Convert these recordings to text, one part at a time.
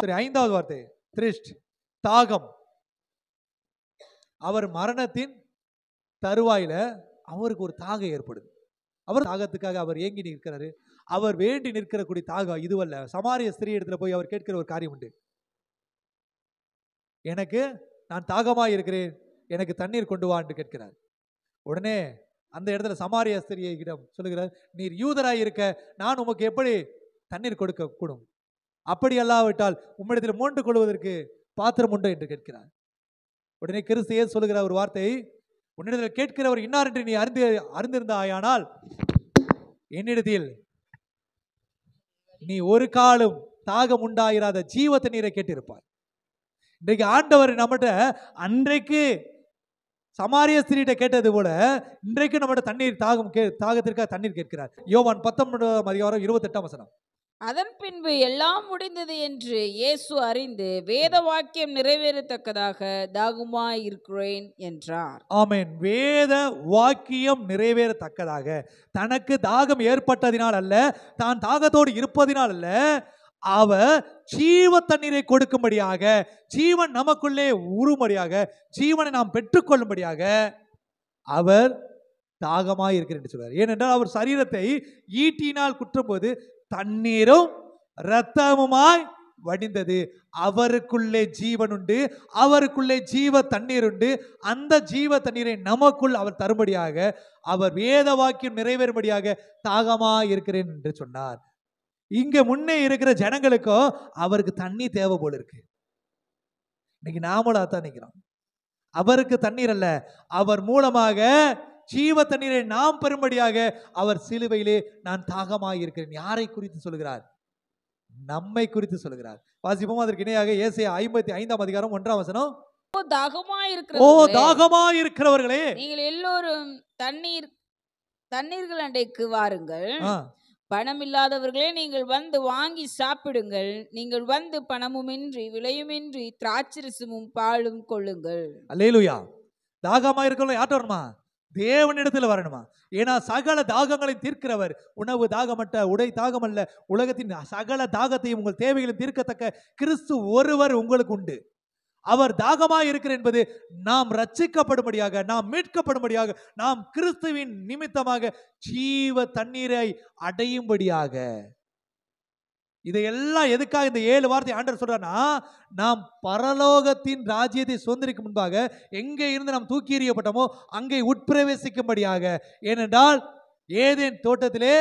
சரி ஐந்தாவது வார்த்தை திருஷ்ட் தாகம் அவர் மரணத்தின் தருவாயில அவருக்கு ஒரு தாகம் ஏற்படுது அவர் தாகத்துக்காக அவர் ஏங்கி நிற்கிறாரு அவர் வேண்டி நிற்கிறக்கூடிய தாகம் இதுவல்ல சமாரிய ஸ்திரீ இடத்துல போய் அவர் கேட்கிற ஒரு காரியம் உண்டு எனக்கு நான் தாகமாக இருக்கிறேன் எனக்கு தண்ணீர் கொண்டு வா என்று கேட்கிறார் உடனே அந்த இடத்துல சமாரிய ஸ்திரியிடம் சொல்லுகிறார் நீர் யூதராக இருக்க நான் உமக்கு எப்படி தண்ணீர் கொடுக்க கூடும் அப்படி அல்லாவிட்டால் உம்மிடத்தில் மூன்று கொள்வதற்கு பாத்திரம் உண்டு என்று கேட்கிறார் உடனே ஏன் சொல்லுகிற ஒரு வார்த்தை உன்னிடத்தில் கேட்கிறவர் இன்னார் என்று நீ அறிந்து அறிந்திருந்தாயானால் என்னிடத்தில் நீ ஒரு காலம் தாகம் உண்டாயிராத ஜீவ தண்ணீரை கேட்டிருப்பார் இன்றைக்கு ஆண்டவர் நம்மகிட்ட அன்றைக்கு சமாரிய ஸ்திரீட்டை கேட்டது போல இன்றைக்கு நம்மகிட்ட தண்ணீர் தாகம் கே தாகத்திற்காக தண்ணீர் கேட்கிறார் யோவான் பத்தொன்பதாம் அதிகாரம் இருபத்தெட்டாம் வசனம் அதன் பின்பு எல்லாம் முடிந்தது என்று இயேசு அறிந்து வேத வாக்கியம் நிறைவேறத்தக்கதாக தாகுமாய் இருக்கிறேன் என்றார் ஆமேன் வேத வாக்கியம் நிறைவேறத்தக்கதாக தனக்கு தாகம் ஏற்பட்டதினால் அல்ல தான் தாகத்தோடு இருப்பதினால் அல்ல அவர் ஜீவ தண்ணீரை கொடுக்கும்படியாக ஜீவன் நமக்குள்ளே உருமடியாக ஜீவனை நாம் பெற்றுக்கொள்ளும்படியாக அவர் தாகமாக இருக்கிறேன் என்று சொல்றார் ஏனென்றால் அவர் சரீரத்தை ஈட்டினால் குற்றும் போது தண்ணீரும் இரத்தமுமாய் வடிந்தது அவருக்குள்ளே ஜீவன் உண்டு அவருக்குள்ளே ஜீவ தண்ணீர் உண்டு அந்த ஜீவ தண்ணீரை நமக்குள் அவர் தரும்படியாக அவர் வேத வாக்கியம் நிறைவேறும்படியாக தாகமா இருக்கிறேன் என்று சொன்னார் இங்க முன்னே இருக்கிற ஜனங்களுக்கும் அவருக்கு தண்ணி தேவை போல இருக்கு இன்னைக்கு நாமளாத்தான் தான் நிற்கிறோம் அவருக்கு தண்ணீர் அல்ல அவர் மூலமாக ஜீவ தண்ணீரை நாம் பெறும்படியாக அவர் சிலுவையிலே நான் தாகமாக இருக்கிறேன் யாரை குறித்து சொல்கிறார் நம்மை குறித்து சொல்கிறார் வாசிப்போம் அதற்கு இணையாக ஏசை ஐம்பத்தி ஐந்தாம் அதிகாரம் ஒன்றாம் வசனம் தாகமா இருக்கிற ஓ தாகமா இருக்கிறவர்களே நீங்கள் எல்லோரும் தண்ணீர் தண்ணீர்கள் அண்டைக்கு வாருங்கள் பணம் இல்லாதவர்களே நீங்கள் வந்து வாங்கி சாப்பிடுங்கள் நீங்கள் வந்து பணமுமின்றி விலையுமின்றி திராட்சரசமும் பாலும் கொள்ளுங்கள் அல்லேலுயா தாகமா இருக்கணும் யார்ட்ட வருமா தேவனிடத்தில் வரணுமா ஏன்னா சகல தாகங்களை தீர்க்கிறவர் உணவு தாகமற்ற உடை தாகமல்ல உலகத்தின் சகல தாகத்தையும் உங்கள் தேவைகளையும் தீர்க்கத்தக்க கிறிஸ்து ஒருவர் உங்களுக்கு உண்டு அவர் தாகமாக இருக்கிற என்பது நாம் ரச்சிக்கப்படும்படியாக நாம் மீட்கப்படும்படியாக நாம் கிறிஸ்துவின் நிமித்தமாக ஜீவ தண்ணீரை அடையும்படியாக இதையெல்லாம் எதுக்காக இந்த ஏழு வார்த்தை ஆண்டர் சொல்கிறான்னா நாம் பரலோகத்தின் ராஜ்யத்தை சுதந்திரிக்கு முன்பாக எங்கே இருந்து நாம் தூக்கி எறியப்பட்டோமோ அங்கே உட்பிரவேசிக்கும்படியாக ஏனென்றால் ஏதேன் தோட்டத்திலே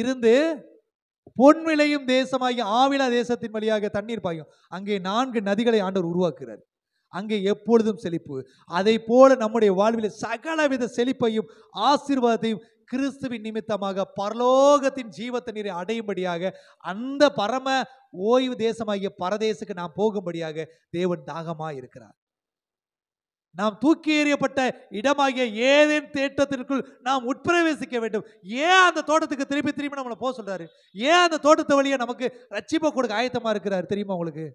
இருந்து பொன் விளையும் தேசமாகி ஆவிழா தேசத்தின் வழியாக தண்ணீர் பாயும் அங்கே நான்கு நதிகளை ஆண்டவர் உருவாக்குகிறார் அங்கே எப்பொழுதும் செழிப்பு அதை போல நம்முடைய வாழ்வில் சகலவித செழிப்பையும் ஆசீர்வாதத்தையும் கிறிஸ்துவின் நிமித்தமாக பரலோகத்தின் ஜீவ நீரை அடையும்படியாக அந்த பரம ஓய்வு தேசமாகிய பரதேசுக்கு நாம் போகும்படியாக தேவன் தாகமாக இருக்கிறார் நாம் தூக்கி எறியப்பட்ட இடமாகிய ஏதேன் தேட்டத்திற்குள் நாம் உட்பிரவேசிக்க வேண்டும் ஏன் அந்த தோட்டத்துக்கு திருப்பி திரும்பி நம்மளை போக சொல்றாரு ஏன் அந்த தோட்டத்தை வழியை நமக்கு ரட்சிப்பை கொடுக்க ஆயத்தமாக இருக்கிறார் தெரியுமா உங்களுக்கு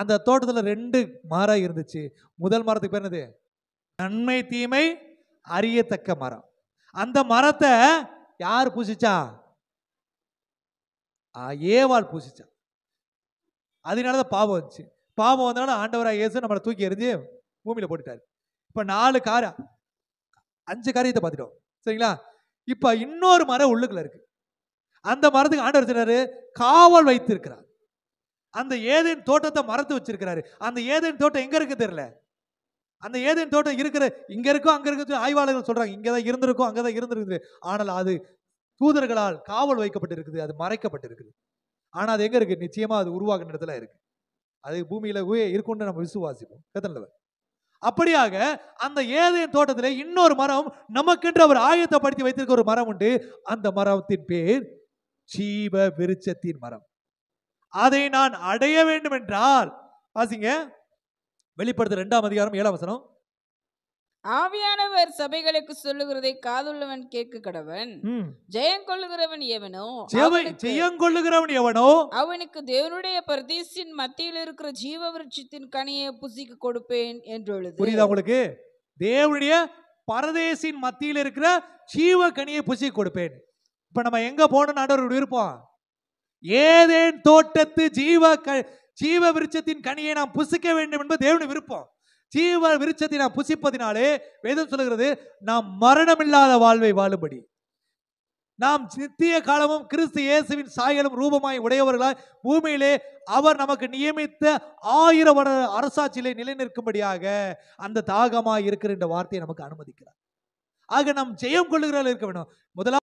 அந்த தோட்டத்தில் ரெண்டு மரம் இருந்துச்சு முதல் மரத்துக்கு பேர் என்னது நன்மை தீமை அறியத்தக்க மரம் அந்த மரத்தை யார் பூசிச்சா ஏவாள் பூசிச்சா அதனால தான் பாவம் வந்துச்சு பாவம் வந்தனால ஆண்டவராக இயேசு நம்மளை தூக்கி எறிஞ்சு பூமியில் போட்டுட்டார் இப்போ நாலு கார அஞ்சு காரியத்தை பார்த்துட்டோம் சரிங்களா இப்போ இன்னொரு மரம் உள்ளுக்குள்ள இருக்கு அந்த மரத்துக்கு ஆண்டவர் சொன்னாரு காவல் வைத்திருக்கிறார் அந்த ஏதேன் தோட்டத்தை மரத்து வச்சிருக்கிறாரு அந்த ஏதேன் தோட்டம் எங்க இருக்கு தெரியல அந்த ஏதேன் தோட்டம் இருக்கிற இங்கே இருக்கோ அங்கே இருக்க ஆய்வாளர்கள் சொல்கிறாங்க இங்கே தான் இருந்திருக்கும் அங்கே தான் இருந்திருக்குது ஆனால் அது தூதர்களால் காவல் வைக்கப்பட்டிருக்குது அது மறைக்கப்பட்டிருக்குது ஆனால் அது எங்கே இருக்குது நிச்சயமாக அது உருவாகிற இடத்துல இருக்குது அது பூமியில் இருக்கும்னு நம்ம விசுவாசிப்போம் கத்தனவர் அப்படியாக அந்த ஏதேன் தோட்டத்தில் இன்னொரு மரம் நமக்கென்று அவர் ஆயத்தப்படுத்தி வைத்திருக்க ஒரு மரம் உண்டு அந்த மரத்தின் பேர் சீப விருச்சத்தின் மரம் அதை நான் அடைய வேண்டும் என்றால் பாசிங்க வெளிப்படுத்த ரெண்டாம் அதிகாரம் ஏழாம் வசனம் ஆவியானவர் சபைகளுக்கு சொல்லுகிறதை காதுள்ளவன் கேட்க கடவன் ஜெயம் கொள்ளுகிறவன் எவனோ ஜெயம் கொள்ளுகிறவன் எவனோ அவனுக்கு தேவனுடைய பிரதேசின் மத்தியில் இருக்கிற ஜீவ விருட்சத்தின் கனியை புசிக்கு கொடுப்பேன் என்று புரியுதா உங்களுக்கு தேவனுடைய பரதேசின் மத்தியில் இருக்கிற ஜீவ கனியை புசிக்க கொடுப்பேன் இப்ப நம்ம எங்க போன நாடோர் விருப்பம் ஏதேன் தோட்டத்து ஜீவ ஜீவ விருட்சத்தின் கனியை நாம் புசிக்க வேண்டும் என்பது தேவனுடைய விருப்பம் ஜீவ விருட்சத்தை நாம் புசிப்பதினாலே வேதம் சொல்கிறது நாம் மரணமில்லாத வாழ்வை வாழும்படி நாம் நித்திய காலமும் கிறிஸ்து இயேசுவின் சாயலும் ரூபமாய் உடையவர்களாய் பூமியிலே அவர் நமக்கு நியமித்த ஆயிரம் வருட அரசாட்சியிலே நிலைநிற்கும்படியாக அந்த தாகமாய் இருக்கிற இந்த வார்த்தையை நமக்கு அனுமதிக்கிறார் ஆக நாம் ஜெயம் கொள்ளுகிறால் இருக்க வேண்டும் முதலாவது